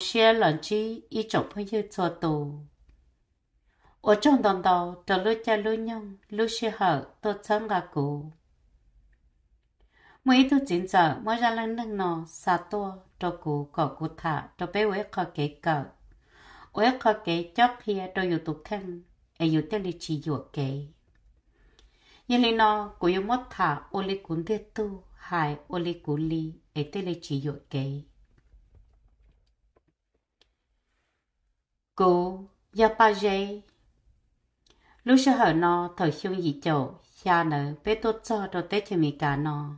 xe lần chi ít chọc phải như cho tù ở trong đồng đầu trở lối cha lối nhung lối xe hở tôi chấm gà cụ mỗi thứ chính giờ mỗi ra lần nâng nọ xa tua cho cụ cỏ cụ thả cho bé quế khó kể cờ quế khó kể chóc kia cho dù tục thân ở dù tên lý chỉ dù kể nhưng lý nọ cụ dù mất thả ô lý cuốn thiết tu hài ô lý cuốn lý ở tên lý chỉ dù kể cố ya pa jê lúc sơ hở nó thở xương dị chỗ xa nở bé tốt cho đồ tết cho mì cả nó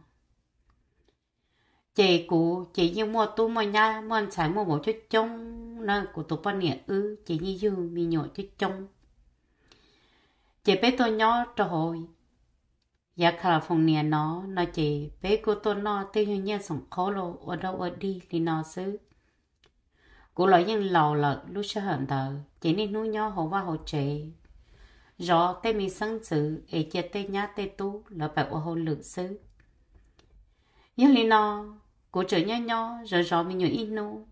chị cụ chị như mua tu mua nha mua ăn xài mua bộ chút trông nó của tụ ba nè ư chị như dư mì nhộ chút trông chị bé tôi nhỏ cho hồi giá khả phòng nè nó nó chị bé cô tôi nó tiêu như nhiên sống khó lộ ở đâu ở đi thì nó xứ Cụ lợi nhân lầu lợt lúc sơ hận tờ, chỉ nên nuôi nhau hồ hoa hồ trệ. Rõ tay mình sân sự, ế chết tay nhá tay tú là phải ô hồ lực sứ Nhưng lý nó, cụ trở nhau nhau, rồi rõ mình nhớ ít nụ.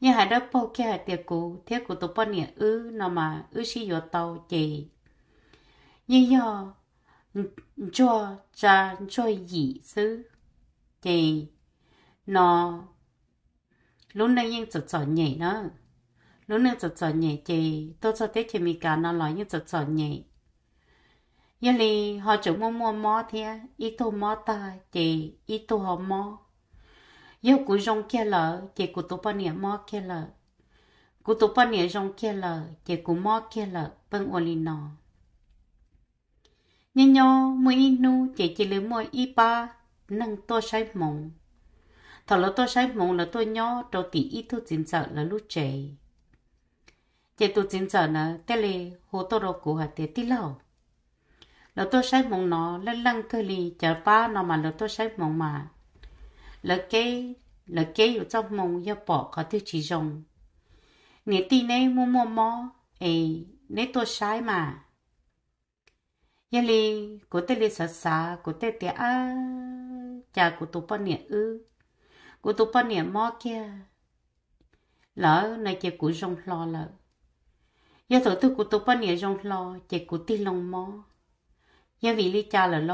Nhưng hãy đỡ bố kia hãy tiệc cụ, thiết của tôi bó nịa ư, nó mà ư xí dụ tàu chì. Nhưng do, cho, cha, cho gì sư. chị nó, lúc nãy những chợ chợ nhẹ đó lúc nãy chợ chợ nhẹ chị tôi cho tết chị mình cả nó nói những chợ chợ nhẹ giờ thì họ chủ mua mua mò thì ít tôi mò ta chị ít tôi họ mò giờ cũng rong kia lợ chị cũng tôi bao nhiêu mò kia lợ cũng tôi bao nhiêu rong kia lợ chị cũng mò kia lợ bên ô lì nọ nhưng nhau mỗi nu chị chỉ lấy mỗi ít ba nâng tôi say mộng thọ là tôi sai mong là tôi nhỏ đầu tỷ ít thu chính sợ là lúc trẻ chế tôi chính sợ là tê lê hồ tôi đồ của hạt tế tí lâu là tôi sai mong nó là lăng cơ li, chở ba nó mà là tôi sai mong mà là cái là cái ở trong mong ya bỏ có thứ chỉ dùng nè tí này mua mua mò ấy nè tôi sai mà ya li của tê lê sợ sợ của tê tê à chả của tôi bao nhiêu ư กูตุปเนี่ยมอเกียแล้วในเจกูจงรอแล้วยาตัวตุกูตุปเนี่ยจงรอเจกูตีลงมอยาวิลิจาละโล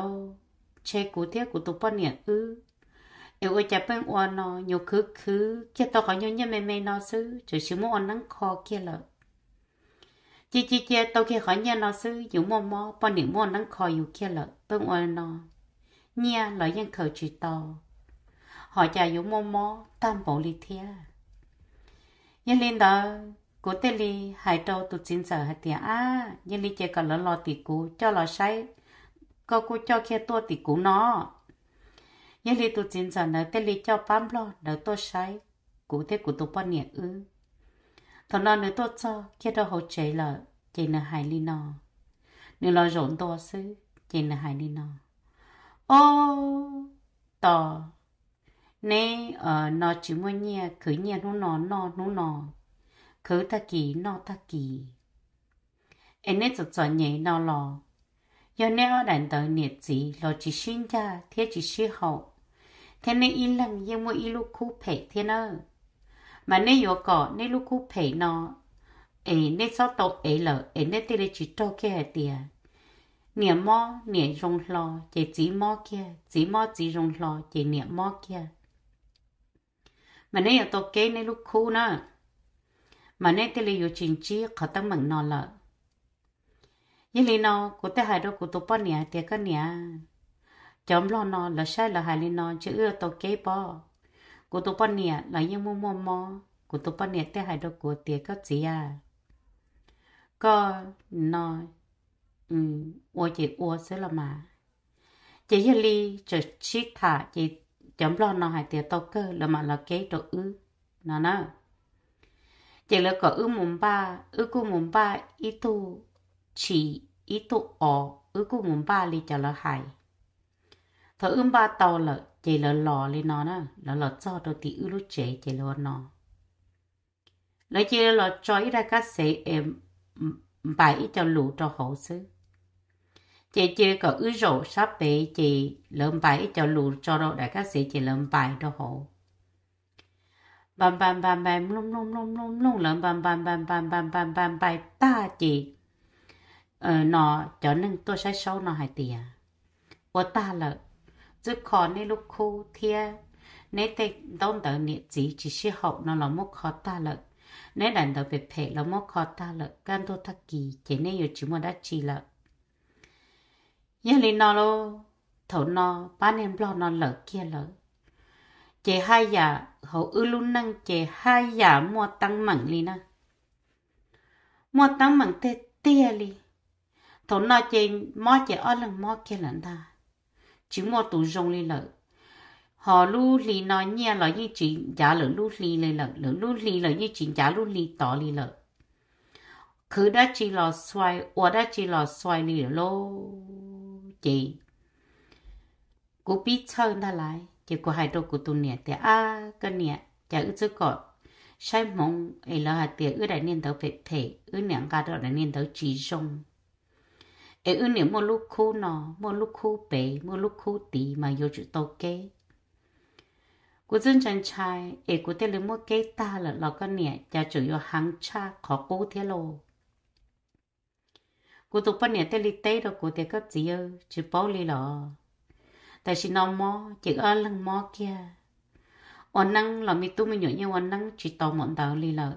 เชกูเทียกูตุปเนี่ยอือเอวจะเป็นอวนออยู่คือคือเกี่ยต่อขอยนยังไม่ไม่นอซื้อจะชื่อมอนนั่งคอเกี่ยละจีจีเจตัวเกี่ยขอยนอซื้ออยู่มอมอปอนเนี่ยมอนั่งคออยู่เกี่ยละเป็นอวนอเนี่ยเรายังเขาจีตอ họ cha yếu mô mô tam bộ lý thia nhân linh đó của tê li hai trâu tụt chín giờ hạt tiền à nhân linh chơi cả lớn lo tỷ cú cho lo say có cú cho kia tua tỷ cú nó nhân linh tụt chín giờ nở tê li cho bám lo nở tôi say cú thế cú tụt bao nhiêu ư thằng nó nở tôi cho kia đâu hỗ trợ là chỉ nở hải li nó nếu lo rộn to xứ chỉ nở hải li nó ô to nè ở ờ, nó chỉ mua nhia cứ nhia nó nó nó nó nó cứ ta kỳ nó ta kỳ em nè cho cho nhẹ nó lo giờ nè ở đàn tới nhiệt gì lo chỉ sinh ra thế chỉ sinh hậu thế nè ít lần nhưng mà ít lúc khu phê thế nè mà nè yếu cỏ nè lúc khu phê nó ấy nè sao tổ ấy lợ ấy nè tê lê chỉ cho kia tiền niệm mò niệm rong lo chỉ chỉ mò kia chỉ mò chỉ rong lo chỉ niệm mò kia mà nay ở tổ kế nè lúc khu nè mà nay tê lấy yu chính chi khó tăng mừng nọ lợ nhưng lì nọ của tê hai đô của tổ bó nè tê cơ nè chấm lo nọ là sai là hai lì nọ chứ ưa tổ kế bó của tổ bó nè là yên mô mô mô của tổ bó nè tê hai đô của tê cơ gì à có nọ ừ ua chị ua sẽ là mà chị yên lì chờ chi thả chị giống lo nó hai tiền tao cơ là mà là cái đồ ư nó nó chỉ là có ư mồm ba ư cô mồm ba ít tu chỉ ít tu ọ ư cô mồm ba li cho là hay. thở ư ba tàu là chỉ là lò li nó nó là lò cho đồ tí ư lúc chế chỉ là nó lấy chỉ là lò cho ít ra các sĩ em bài ít cho lũ cho hậu xứ chị chị có ư rổ sắp bị chị lớn bài cho lù cho đâu đại các sĩ chị lớn bài đó hộ bam bam bam bam lung lung lung lung lung lớn bam bam bam bam bam bam bam bài ta chị ờ nó cho nên tôi sẽ sâu nó hai tiền của ta là rất khó nên lúc khu thia nếu tay đông tờ nhiệt gì chỉ sẽ hậu nó là một khó ta lợi nên đàn tờ về phê là một khó ta lợi gan thô thắc kỳ chỉ nên yêu chỉ muốn đã chỉ lợi yên lì nó lô thấu nó ba nên lo nó lỡ kia lỡ chế hai giả hậu ư luôn năng chế hai giả mua tăng mạnh lì na mua tăng mạnh tê tê lì thấu nó chế mò chế ở lần mò kia lần ta chỉ mua tủ rong lì lỡ họ lu lì nó nhẹ lỡ như chỉ giả lỡ lu lì lì lỡ lỡ lu lì lỡ như chỉ giả lu lì tỏ lì lỡ cứ đã chỉ lò xoay, ủa đã chỉ lò xoay lì lô chị cú biết sơ na lại chị có hai đôi của tu nè thì à cái nè chả ước chứ có sai mong ấy là hạt tiền ước đại niên đầu về thể ước niệm cả đó đại niên đầu chỉ dùng ấy ước niệm một lúc khu nọ một lúc khu bể một lúc khu tì mà yêu chữ tàu kê cú dân chân trai ấy cú tên lấy một cái ta là lo cái nè chả chủ yếu hàng cha khó cố thế lô cô tụ bên nhà tê li tê đó cô tê có gì ơ chỉ bao li lọ tại xin nằm mò chỉ ở lưng mò kia ôn năng là mi tu mi nhớ như ôn năng chỉ tò mò đào li lợ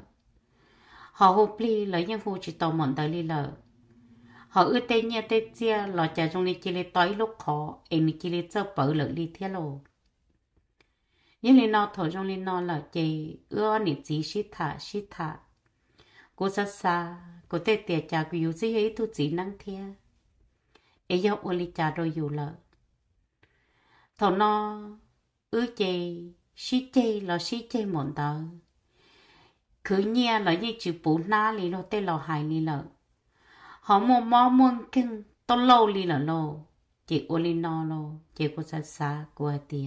họ hô pli là nhân phụ chỉ tò mò đào li lợ họ ước tê nhà tê chia là chả trong này chỉ li tối lúc khó em chỉ li chớ bở lợ li thiết lộ nhưng li nó thở trong li nó là chỉ ước anh chỉ xí thả xí thả cô xa xa có thể tiệt trả cái yếu gì ấy tôi chỉ năng thia ấy do ôn lý trả rồi dù lợ thằng nó ư chê xí chê là xí chê mọn tờ cứ nghe là như chữ bố na lì nó tê lo hài lì lợ họ mò mò muôn kinh tô lâu lì lợ lô chị ô lì nó lô chị có xa xa cô tiệt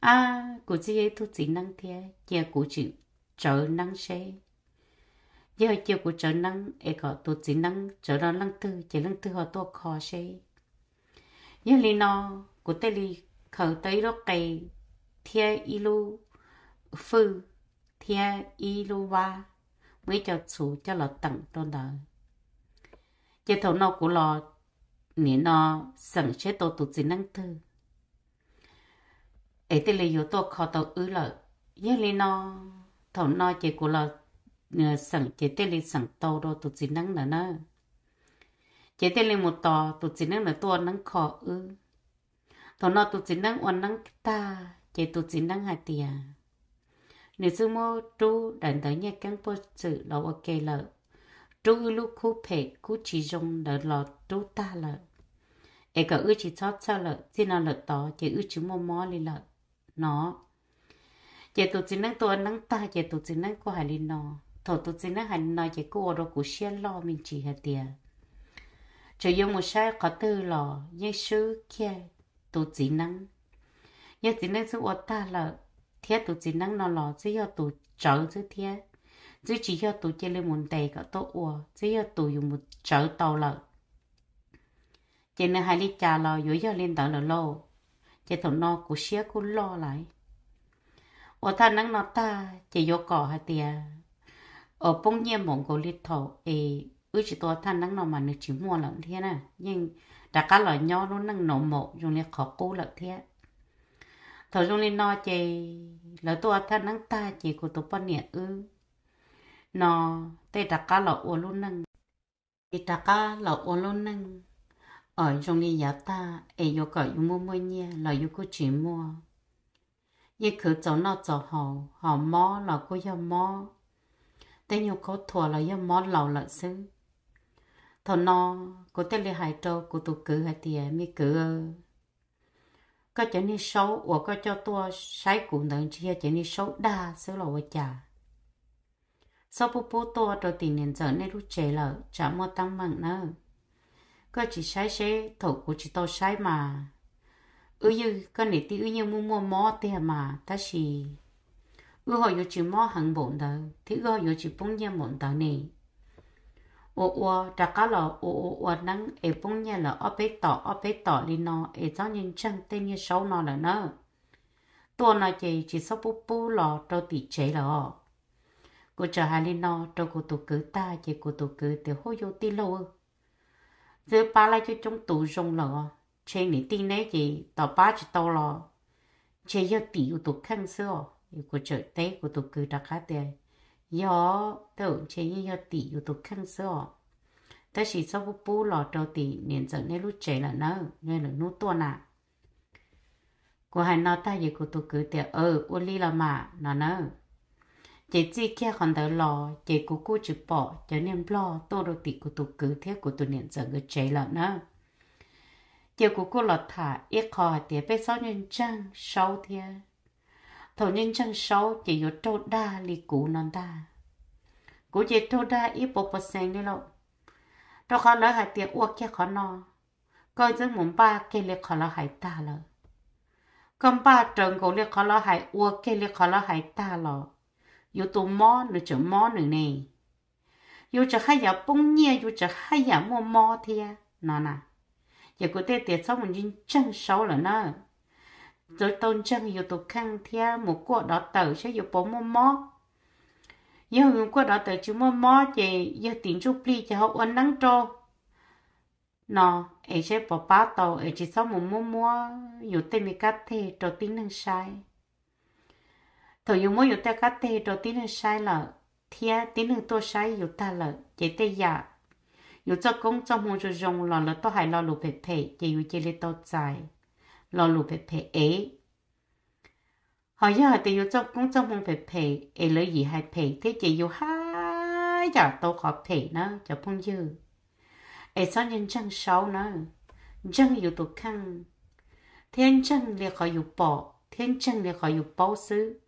à cô chị ấy tôi chỉ năng thia chị cô chịu trở năng xe giờ chiều của trở năng ấy có tổ chỉ năng trở ra năng tư chỉ năng tư họ tổ khó xe giờ lì nó của tê lì khởi tới đó cây thia lu phư thia lu va mới cho chủ cho lọ tặng tôn đời giờ thầu nó của lọ nỉ nó sẵn chế tổ tổ chỉ năng tư ấy tê lì yếu tổ khó tổ ư lợi giờ lì nó thầu nó chỉ của lọ Ờ, sẵn chế tê lên sẵn to đô tụt chỉ năng là nó chế tê lên một to tụt chỉ năng là tôi năng khó ư thằng nó tụt chỉ năng oan năng ta chế tụt chỉ năng hai tiề nếu sư mô chú đàn tới nhà cán bộ sự là ok lợ chú ư lúc khu phê khu chỉ dùng đỡ lọ chú ta lợ e cả ư chỉ chót sao lợ chỉ nào lợ to chế ư chú mô mò lì lợ nó chế tụt chỉ năng tôi năng ta chế tụt chỉ năng của hải lì nó thổ tu chính là hành nói chỉ cô đó của xe lo mình chỉ hạt tiền cho dùng một sai có tư lo như sư kia tu chỉ năng như chỉ năng sự ta là thiết tu chỉ năng nó lo chỉ do tu trở chứ thiết chứ chỉ do tu chơi lên một đề có tổ ủa chỉ do tu dùng một trở tàu lợ chỉ nên hai lít trà lo dưới do lên tàu lợ lo chỉ thổ no của xe cũng lo lại ủa ta năng nó ta chỉ do cỏ hạt tiền ở bông nhiên mong cổ lít thọ ê ư chỉ to thân năng nó mà nó chỉ mua lắm thế nè nhưng đã cá loại nhỏ nó năng nổ mộ dùng liệt khó cú lắm thế thọ dùng liệt nó chê là to thân năng ta chỉ của tổ bông nhẹ ư nó tê đã cá loại ô luôn năng, tê đã cá loại ô luôn năng, ở trong liệt giá ta ê yêu cởi yêu mua mua nhẹ là yêu cô chỉ mua 一去走那走好，好么？老过要么？tên nhiều có thua là do món lẩu lợn xứ thọ nó có tên là hải trâu của tụ cử hay tiền mi cử có trở nên xấu ủa có cho tua sái cũng đừng chia trở nên xấu đa xứ là vợ chả sau bố bố tua rồi tiền nên giờ nên rút trẻ là chả mua tăng mặn nữa có chỉ sái xe thổ của chỉ tao sái mà ư như có nể tí ư như mua mua mò tiền mà ta chỉ ư họ yo chỉ mò hàng bọn đó thì họ yo chỉ bông nhẹ bọn đó này ô ô đã cá lò ô ô ô nắng e bông nhẹ là ở bên tỏ ở bên nó e cho nhìn chẳng tên như xấu nó là nó tôi nói chị chỉ sắp bố bố lò trâu tỉ chế lò cô chờ hai lên nó trâu cô tụ cứ ta chị cô tụ cứ tiểu hô yo tì lâu giờ ba lại cho chúng tụ rong lò chế nỉ tin nấy chị tỏ ba chỉ tàu lò chế yo tỉ yo tụ khăn của trời tết của tụ cư đặc khác tê yo tớ như yo tỷ của tụ khăn ta chỉ sau bố bố lọ trâu tỷ nên giờ nên lúc chế là nơ nên là nút tuần à hai nó ta gì của tụ cư tê ờ ô ly là mà nó nơ chế chỉ kia còn đỡ lò chế của cô chữ bỏ cho nên lo tô đồ tỷ của tụ cư thế của tụ nên giờ người là nơ chế của cô lọt thả ít khó tiệt bé sáu nhân trang sáu thiên thổ nhân chân sâu chỉ có trâu đa lì cũ non đa cũ chỉ trâu đa ít bộ bộ sen đi lộ trâu khó nói hải tiệc uộc kia khó no coi dân muốn ba kê liệt khó lo hải ta lờ con ba trần cổ liệt khó lo hải uộc kê liệt khó lo hải ta lờ yếu tù mò nửa chỗ mò nửa này yếu chỗ hai giờ bông nhia yếu chỗ hai giờ mua mò thia nó nà giờ cô tê tiệc sau mình chân sâu là nè rồi tôn chân yêu tục khăn thia một cuộc đó tờ sẽ yêu bố mô mô yêu hùng cuộc đó tờ chú mô mô chè yêu tính chú pli cho hậu ơn nắng trô nó ấy sẽ bỏ bá tàu ấy chỉ sau một mô mô yêu tên mì cắt thê trò tính năng sai thổ yêu mô yêu tên cắt thê trò tính năng sai là thia tính năng tô sai yêu ta là chè tê dạ yêu cho công cho hồn rồi dùng lò lỡ tô hải lo lù phê phê chè yêu chè lê tô dài lo lù bè bè ế. Họ yếu thì yêu yếu cho cũng cho mong bè bè, ế lỡ gì hay bè, thế chỉ yêu hai giờ tôi khó bè nó, cho phong dư. Ế xó nhân chân sáu nó, chân yếu tù khăn. Thiên chân liệt khỏi yêu bỏ, thiên chân liệt khỏi yêu bỏ sư.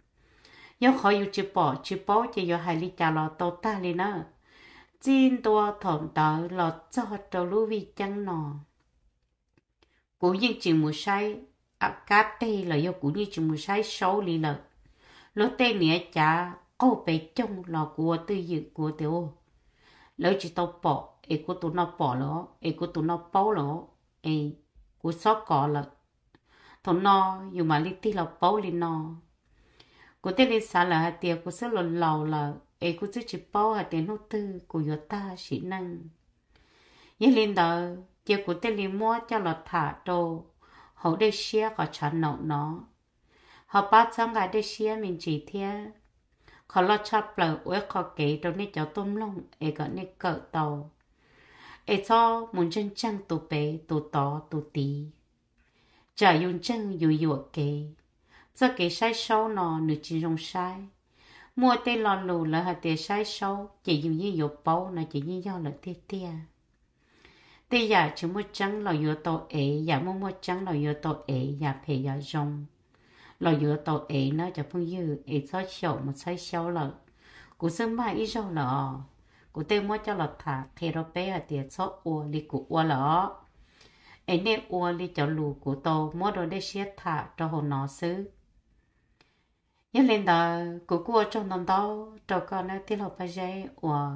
Yêu khỏi yêu chữ bỏ, chữ bỏ chỉ yêu hai lý trả lọ tàu ta lì nó. Chín tùa thổm tàu lọ cho tôi trâu lưu vi chăng nọ cũng như chỉ một sai à cá tê là do cũng như chỉ một sai xấu đi là lỡ tê nè cha, cô bé trong là của tư dự của tiểu lỡ chỉ tao bỏ ấy của tụi nó bỏ lỡ ấy của tụi nó bao lỡ ấy của sót cỏ lỡ thằng nó dù mà lý tí là bao lý nó của tên lý xã là hạt tiền của sơ lần lầu là ấy của chứ chỉ bao hạt tiền nó tư của yo ta chỉ năng nhưng lên đó chỉ cụ tê lì mua lọt thả đồ hậu đê xia có chả nậu nó họ ba trong gà đê xia mình chỉ thế họ lo cha bờ uế họ kể đâu nên cháu tôm lông ấy gọi nên cỡ tàu ấy cho muốn chân chân tụ bé tụ to tụ tí chả dùng chân dù dù kể cho kể sai sâu nó nữ chỉ dùng sai mua tê lò lù là hạt tê sai sâu chỉ dùng như dụ bầu nó chỉ như do là tê tê thì giờ chỉ một trắng lo yếu tố ấy giờ một một trắng lo yếu tố ấy giờ phải giờ dùng lo yếu tố ấy nó cho phong dư ấy cho sầu một sai sầu lợ cú sớm mai ít sầu lợ cú tên mua cho lợ thả khi đó bé ở tiền số ua li cú ua lợ ấy nè ua li cho lù cú tô mua đồ để xiết thả cho hồ nó xứ nhưng lên đó cú cua trong năm đó cho con nó tiết lộ phải dây ua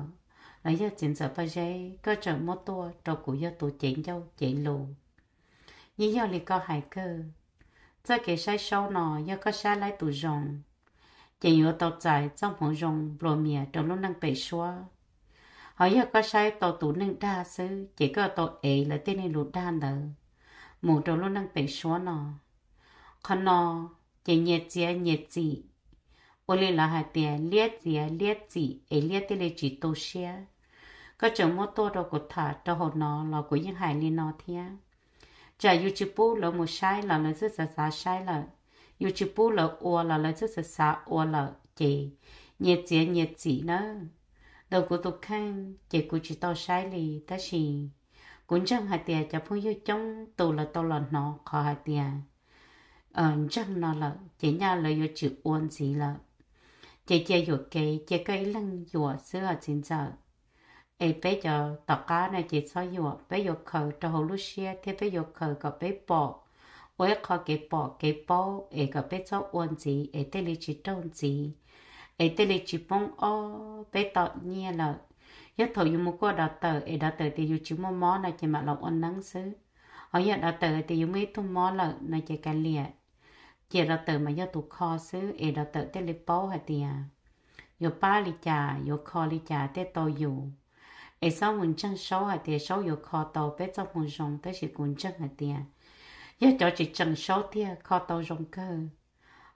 ấy giờ chính giờ bây giờ cơ trở mô to trâu cũ giờ tổ chỉnh dâu chỉnh lù như giờ lì có hai cơ giờ cái sai sâu nọ giờ có sai lại tổ rồng chỉnh ở tổ trái trong phòng rồng lùa mía trong lúc đang bị xóa họ giờ có sai tổ tổ nâng đa sư chỉ có tổ ấy là tên này lụt đa nữa mù trong lúc đang bị xóa nọ còn nọ chỉ nhiệt gì nhiệt gì 我哩老海边，列子列子，哎列的嘞几多些。ก็จะมตัวเรากดถาเราหนอเราก็ยังหายลีนอเทียจะยูจิปูเราหมดใช้เราเลยจะสาสาใช้เรายูจิปูเราอัวเราเลยจะสาสาอัวเราจีเนียเจียเนียจีเนอะเราก็ตุกขังจีกูจิตอใช้ลีแต่ชี cũng chẳng hạt tiền cho phụ yêu trong tù là tàu là nó khó hạt tiền ờ chẳng nó là chỉ nhà là yêu chữ uôn gì là chỉ chỉ yêu cái chỉ cái lăng yêu sữa chính giờ ai bây giờ tất cả này chỉ sao nhiều bây giờ khờ cho hồ lúc xia thì bây giờ khờ có bé bỏ với khó cái bỏ cái bỏ ai có bé cho uốn gì ai tê lì chỉ trông gì ai tê lì chỉ bông ô bé tọt nhẹ là nhất thầu yêu mua qua đào tờ ai đào tờ thì yêu chỉ mua mó này chỉ mà lòng uốn nắng xứ ở nhà đào tờ thì yêu mấy thùng mó là này chỉ cái liệt chỉ đào tờ mà nhất tụ kho xứ ai đào tờ tê lì bỏ hả tiệt yêu ba lì trà yêu kho lì trà tê to yêu ai sao mình chẳng xấu hả thì xấu yêu khó tàu bé cho mình rong tới chỉ cũng chẳng hả thì giờ cho chỉ chẳng xấu thì khó tàu rong cơ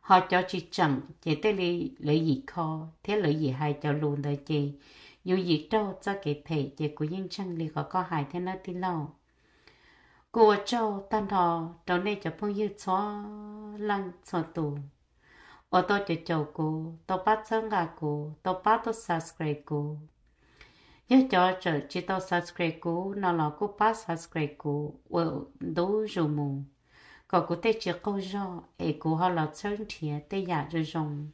họ cho chỉ chẳng chỉ tới lý lấy gì thế lấy gì cho luôn đời chị dù gì đâu cho cái thể chị của những chẳng lý có hại thế nó thì lâu của châu tan thò đầu này cho phong yêu cho lăng cho tù ở tôi cho châu cô tôi bắt sang gà cô tôi bắt tôi subscribe cô nhớ cho trở chỉ tao subscribe cũ nó là cú pass subscribe cũ ở đủ rồi mù có cú tê chỉ câu cho ai cú họ là sơn thiệt tê giả dạ rồi rồng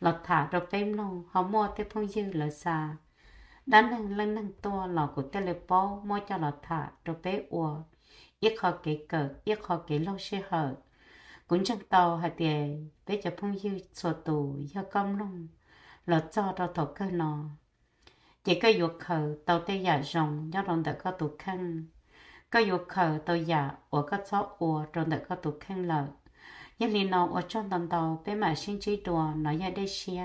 là thả rồi bém luôn họ mua tê phong dư là xa đã nâng lên nâng to là cú tê lệ bao mua cho là thả rồi bé ua ít họ kể cờ ít họ kể lâu sẽ hở cũng chẳng tàu hạt tiền bé cho phong dư sổ tù do công luôn là cho đó thổ cơ nó chỉ có yêu cầu tàu tây giả rồng nhớ rồng đã có tụ khăn có yêu cầu tàu giả ở có cháu ở rồng đã có tụ khăn lợi nhưng lý nó ở trong tầm tàu bé mà sinh trí đùa nó ra đây xia